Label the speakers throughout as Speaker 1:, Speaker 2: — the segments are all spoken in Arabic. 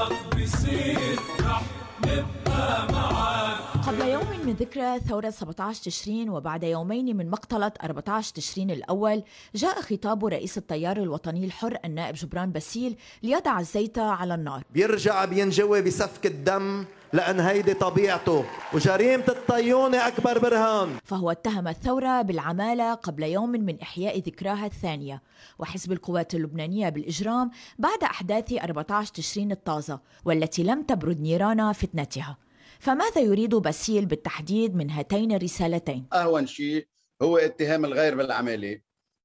Speaker 1: طب بيصير رح نبقى ذكرى ثورة 17 تشرين وبعد يومين من مقتلة 14 تشرين الأول جاء خطاب رئيس التيار الوطني الحر النائب جبران باسيل ليضع الزيت على النار
Speaker 2: بيرجع بينجوي بسفك الدم لأن هيدي طبيعته وجريمة الطيونة أكبر برهان
Speaker 1: فهو اتهم الثورة بالعمالة قبل يوم من إحياء ذكراها الثانية وحزب القوات اللبنانية بالإجرام بعد أحداث 14 تشرين الطازة والتي لم تبرد نيران فتنتها فماذا يريد باسيل بالتحديد من
Speaker 2: هاتين الرسالتين؟ أهون شيء هو اتهام الغير بالعمالة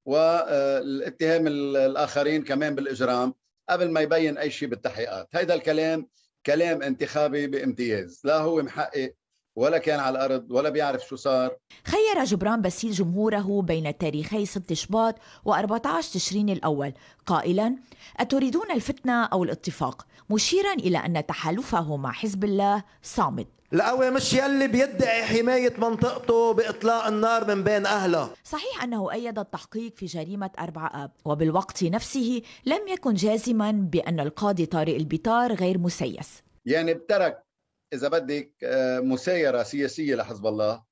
Speaker 2: والاتهام الآخرين كمان بالإجرام قبل ما يبين أي شيء بالتحقيقات هذا الكلام كلام انتخابي بامتياز لا هو محقق ولا كان على الارض ولا بيعرف شو صار
Speaker 1: خير جبران باسيل جمهوره بين تاريخي 6 شباط و14 تشرين الاول قائلا اتريدون الفتنه او الاتفاق مشيرا الى ان تحالفه مع حزب الله صامد
Speaker 2: القوي مش يلي بيدعي حماية منطقته بإطلاق النار من بين أهله
Speaker 1: صحيح أنه أيد التحقيق في جريمة أربعة أب وبالوقت نفسه لم يكن جازما بأن القاضي طارق البطار غير
Speaker 2: مسيس يعني بترك اذا بدك آه، مسايره سياسيه لحزب الله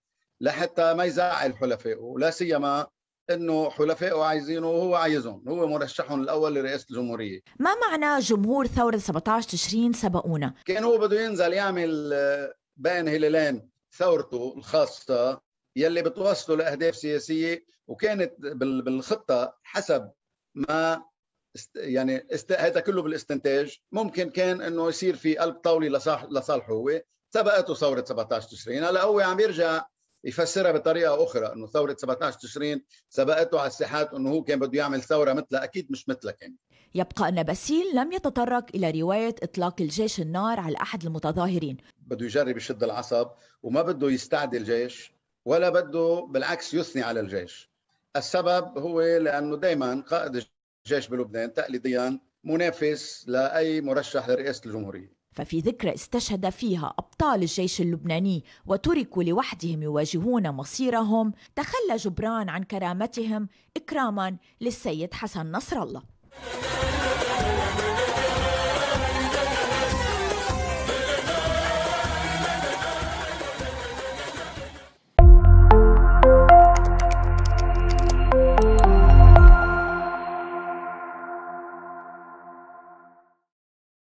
Speaker 2: لحتى ما يزعل حلفائه لا سيما انه حلفائه عايزينه وهو عايزهم هو مرشحهم الاول لرئاسه الجمهوريه
Speaker 1: ما معنى جمهور ثوره 17 تشرين سبقونا
Speaker 2: كان هو بده ينزل يعمل آه، بين هلالين ثورته الخاصه يلي بتوصله لاهداف سياسيه وكانت بالخطه حسب ما يعني است... هذا كله بالاستنتاج ممكن كان انه يصير في قلب طاوله لصالح لصالحه هو سبقته ثوره 17 تشرين هلا هو عم يرجع يفسرها بطريقه اخرى انه ثوره 17 تشرين سبقته على الساحات انه هو كان بده يعمل ثوره مثلها اكيد مش مثلها كان
Speaker 1: يبقى ان باسيل لم يتطرق الى روايه اطلاق
Speaker 2: الجيش النار على احد المتظاهرين بده يجرب يشد العصب وما بده يستعدي الجيش ولا بده بالعكس يثني على الجيش السبب هو لانه دائما قائد الجيش بلبنان تقليديا منافس لاي مرشح لرئاسه الجمهوريه
Speaker 1: ففي ذكرى استشهد فيها ابطال الجيش اللبناني وتركوا لوحدهم يواجهون مصيرهم تخلى جبران عن كرامتهم اكراما للسيد حسن نصر الله